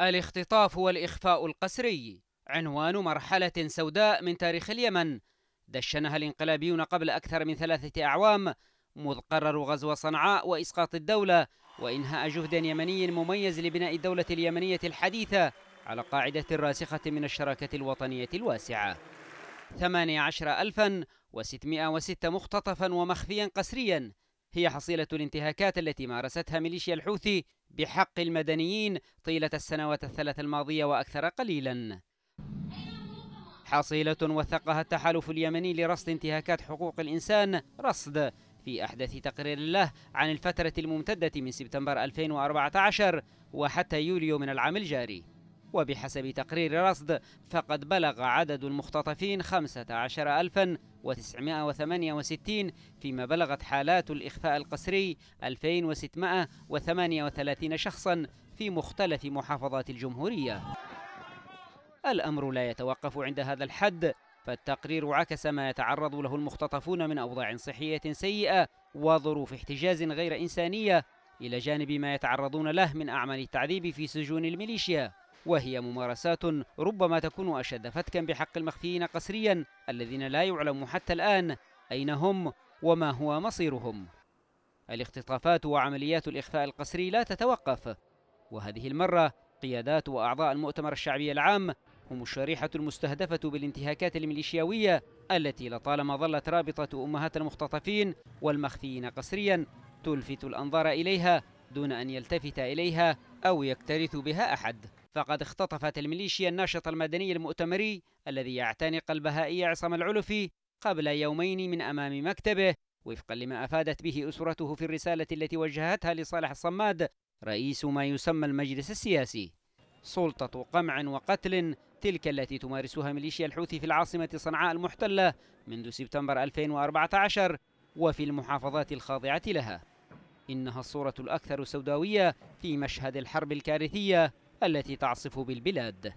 الاختطاف والإخفاء القسري عنوان مرحلة سوداء من تاريخ اليمن دشنها الانقلابيون قبل أكثر من ثلاثة أعوام مذ قرروا غزو صنعاء وإسقاط الدولة وإنهاء جهد يمني مميز لبناء الدولة اليمنية الحديثة على قاعدة راسخة من الشراكة الوطنية الواسعة 18606 مختطفا ومخفيا قسريا هي حصيلة الانتهاكات التي مارستها ميليشيا الحوثي بحق المدنيين طيلة السنوات الثلاث الماضية وأكثر قليلا حصيلة وثقها التحالف اليمني لرصد انتهاكات حقوق الإنسان رصد في أحدث تقرير له عن الفترة الممتدة من سبتمبر 2014 وحتى يوليو من العام الجاري وبحسب تقرير رصد فقد بلغ عدد المختطفين 15000 1968 فيما بلغت حالات الإخفاء القسري 2638 شخصا في مختلف محافظات الجمهورية الأمر لا يتوقف عند هذا الحد فالتقرير عكس ما يتعرض له المختطفون من أوضاع صحية سيئة وظروف احتجاز غير إنسانية إلى جانب ما يتعرضون له من أعمال التعذيب في سجون الميليشيا وهي ممارسات ربما تكون أشد فتكا بحق المخفيين قسريا الذين لا يعلم حتى الآن أين هم وما هو مصيرهم الاختطافات وعمليات الإخفاء القسري لا تتوقف وهذه المرة قيادات وأعضاء المؤتمر الشعبي العام هم الشريحة المستهدفة بالانتهاكات الميليشياوية التي لطالما ظلت رابطة أمهات المختطفين والمخفيين قسريا تلفت الأنظار إليها دون أن يلتفت إليها أو يكترث بها أحد فقد اختطفت الميليشيا الناشط المدني المؤتمري الذي يعتنق البهائي عصام العلفي قبل يومين من أمام مكتبه وفقا لما أفادت به أسرته في الرسالة التي وجهتها لصالح الصماد رئيس ما يسمى المجلس السياسي سلطة قمع وقتل تلك التي تمارسها ميليشيا الحوثي في العاصمة صنعاء المحتلة منذ سبتمبر 2014 وفي المحافظات الخاضعة لها إنها الصورة الأكثر سوداوية في مشهد الحرب الكارثية التي تعصف بالبلاد